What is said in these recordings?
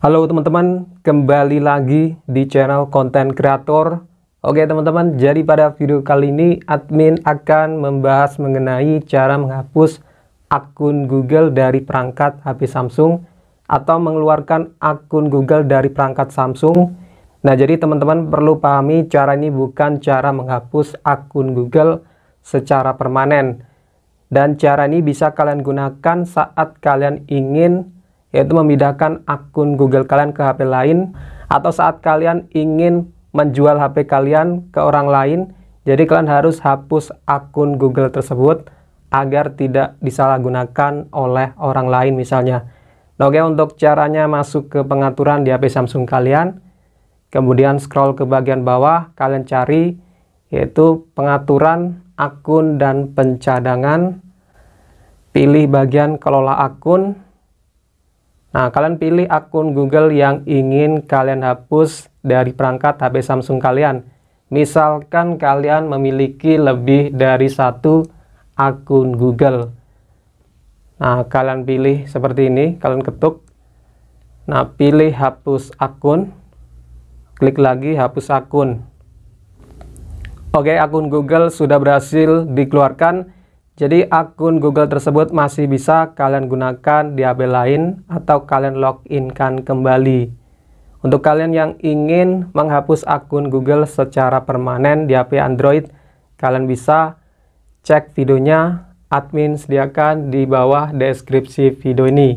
Halo teman-teman, kembali lagi di channel konten kreator. Oke teman-teman, jadi pada video kali ini admin akan membahas mengenai cara menghapus akun Google dari perangkat HP Samsung atau mengeluarkan akun Google dari perangkat Samsung. Nah, jadi teman-teman perlu pahami cara ini bukan cara menghapus akun Google secara permanen. Dan cara ini bisa kalian gunakan saat kalian ingin yaitu memindahkan akun Google kalian ke HP lain atau saat kalian ingin menjual HP kalian ke orang lain jadi kalian harus hapus akun Google tersebut agar tidak disalahgunakan oleh orang lain misalnya nah, oke untuk caranya masuk ke pengaturan di HP Samsung kalian kemudian scroll ke bagian bawah kalian cari yaitu pengaturan akun dan pencadangan pilih bagian kelola akun Nah, kalian pilih akun Google yang ingin kalian hapus dari perangkat HP Samsung kalian. Misalkan kalian memiliki lebih dari satu akun Google. Nah, kalian pilih seperti ini, kalian ketuk. Nah, pilih hapus akun. Klik lagi hapus akun. Oke, akun Google sudah berhasil dikeluarkan. Jadi akun Google tersebut masih bisa kalian gunakan di HP lain atau kalian login kan kembali. Untuk kalian yang ingin menghapus akun Google secara permanen di HP Android, kalian bisa cek videonya admin sediakan di bawah deskripsi video ini.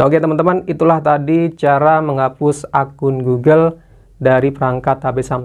Nah, oke teman-teman, itulah tadi cara menghapus akun Google dari perangkat HP Samsung.